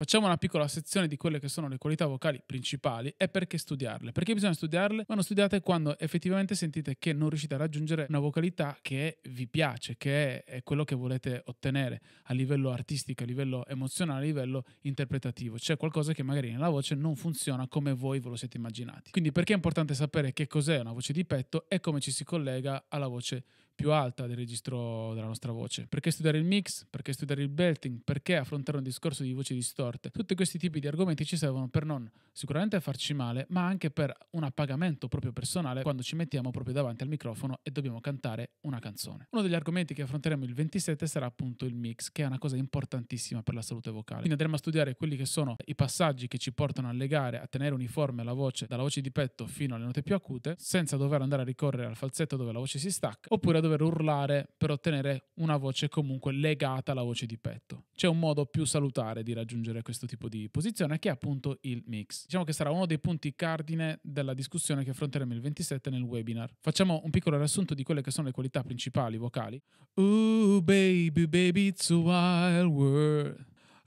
Facciamo una piccola sezione di quelle che sono le qualità vocali principali e perché studiarle. Perché bisogna studiarle? Vanno studiate quando effettivamente sentite che non riuscite a raggiungere una vocalità che vi piace, che è quello che volete ottenere a livello artistico, a livello emozionale, a livello interpretativo. C'è qualcosa che magari nella voce non funziona come voi ve lo siete immaginati. Quindi perché è importante sapere che cos'è una voce di petto e come ci si collega alla voce di più alta del registro della nostra voce. Perché studiare il mix? Perché studiare il belting? Perché affrontare un discorso di voci distorte? Tutti questi tipi di argomenti ci servono per non sicuramente farci male, ma anche per un appagamento proprio personale quando ci mettiamo proprio davanti al microfono e dobbiamo cantare una canzone. Uno degli argomenti che affronteremo il 27 sarà appunto il mix, che è una cosa importantissima per la salute vocale. Quindi andremo a studiare quelli che sono i passaggi che ci portano a legare, a tenere uniforme la voce dalla voce di petto fino alle note più acute, senza dover andare a ricorrere al falsetto dove la voce si stacca, oppure a dover dover urlare per ottenere una voce comunque legata alla voce di petto. C'è un modo più salutare di raggiungere questo tipo di posizione che è appunto il mix. Diciamo che sarà uno dei punti cardine della discussione che affronteremo il 27 nel webinar. Facciamo un piccolo riassunto di quelle che sono le qualità principali vocali. Ooh baby baby it's a wild world.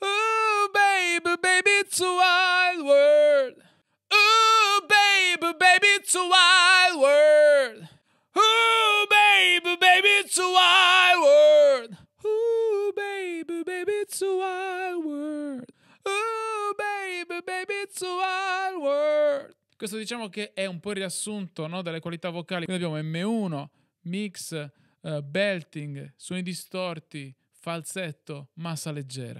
Ooh baby baby it's a wild world. Ooh baby baby it's a wild world it's a wild world. Ooh, baby, baby, it's a wild world. Ooh, baby, baby, it's a wild world. Questo diciamo che è un po' il riassunto no, delle qualità vocali. Quindi abbiamo M1, mix, uh, belting, suoni distorti, falsetto, massa leggera.